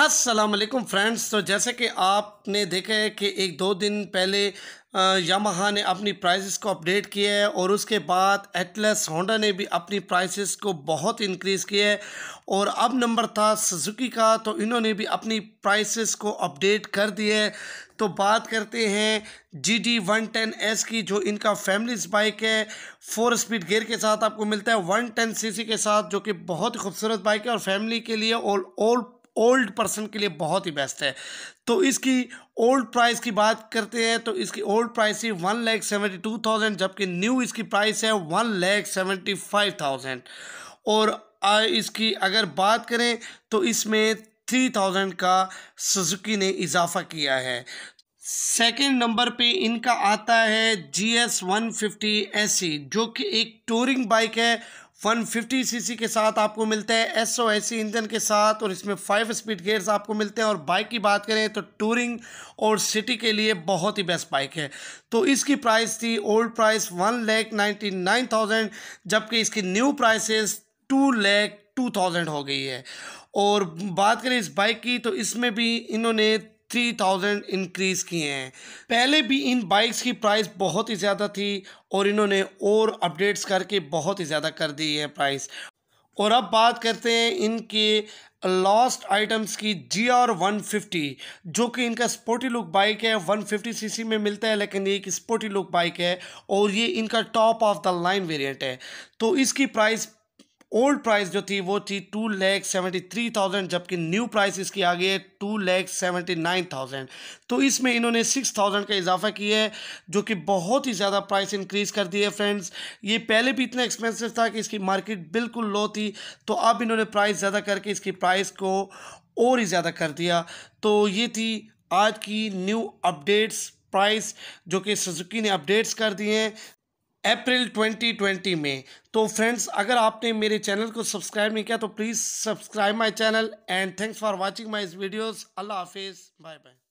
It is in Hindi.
असलम फ्रेंड्स तो जैसे कि आपने देखा है कि एक दो दिन पहले यामाहा ने अपनी प्राइसेस को अपडेट किया है और उसके बाद एटलस होंडा ने भी अपनी प्राइसेस को बहुत इंक्रीज़ किया है और अब नंबर था सुजुकी का तो इन्होंने भी अपनी प्राइसेस को अपडेट कर दिया है तो बात करते हैं G D one ten S की जो इनका फैमिलीज बाइक है फोर स्पीड गेयर के साथ आपको मिलता है वन टेन सी के साथ जो कि बहुत खूबसूरत बाइक है और फैमिली के लिए और ऑल ओल्ड पर्सन के लिए बहुत ही बेस्ट है तो इसकी ओल्ड प्राइस की बात करते हैं तो इसकी ओल्ड प्राइस ही one lakh seventy two thousand जबकि न्यू इसकी प्राइस है one lakh seventy five thousand और इसकी अगर बात करें तो इसमें थ्री थाउजेंड का सुजुकी ने इजाफा किया है सेकेंड नंबर पे इनका आता है G S one fifty S जो कि एक टूरिंग बाइक है वन फिफ्टी सी के साथ आपको मिलता है एस ओ एस इंजन के साथ और इसमें फाइव स्पीड गेयर्स आपको मिलते हैं और बाइक की बात करें तो टूरिंग और सिटी के लिए बहुत ही बेस्ट बाइक है तो इसकी प्राइस थी old price one lakh ninety nine thousand जबकि इसकी new prices two lakh two thousand हो गई है और बात करें इस बाइक की तो इसमें भी इन्होंने थ्री थाउजेंड इनक्रीज़ किए हैं पहले भी इन बाइक्स की प्राइस बहुत ही ज़्यादा थी और इन्होंने और अपडेट्स करके बहुत ही ज़्यादा कर दी है प्राइस और अब बात करते हैं इनके लॉस्ट आइटम्स की जी आर वन फिफ्टी जो कि इनका स्पोर्टी लुक बाइक है वन फिफ्टी सी सी में मिलता है लेकिन ये एक स्पोर्टी लुक बाइक है और ये इनका top of the line variant है तो इसकी प्राइस ओल्ड प्राइस जो थी वो थी two lakh seventy three thousand जबकि न्यू प्राइस इसकी आ गई है two lakh seventy nine thousand तो इसमें इन्होंने सिक्स थाउजेंड का इजाफा किया है जो कि बहुत ही ज़्यादा प्राइस इंक्रीज कर दी है फ्रेंड्स ये पहले भी इतना एक्सपेंसिव था कि इसकी मार्केट बिल्कुल लो थी तो अब इन्होंने प्राइस ज़्यादा करके इसकी प्राइस को और ही ज़्यादा कर दिया तो ये थी आज की न्यू अपडेट्स प्राइस जो कि सुजुकी ने अपडेट्स कर दिए हैं अप्रैल 2020 में तो फ्रेंड्स अगर आपने मेरे चैनल को सब्सक्राइब नहीं किया तो please subscribe my channel and thanks for watching my videos अल्लाह हाफिज़ बाय बाय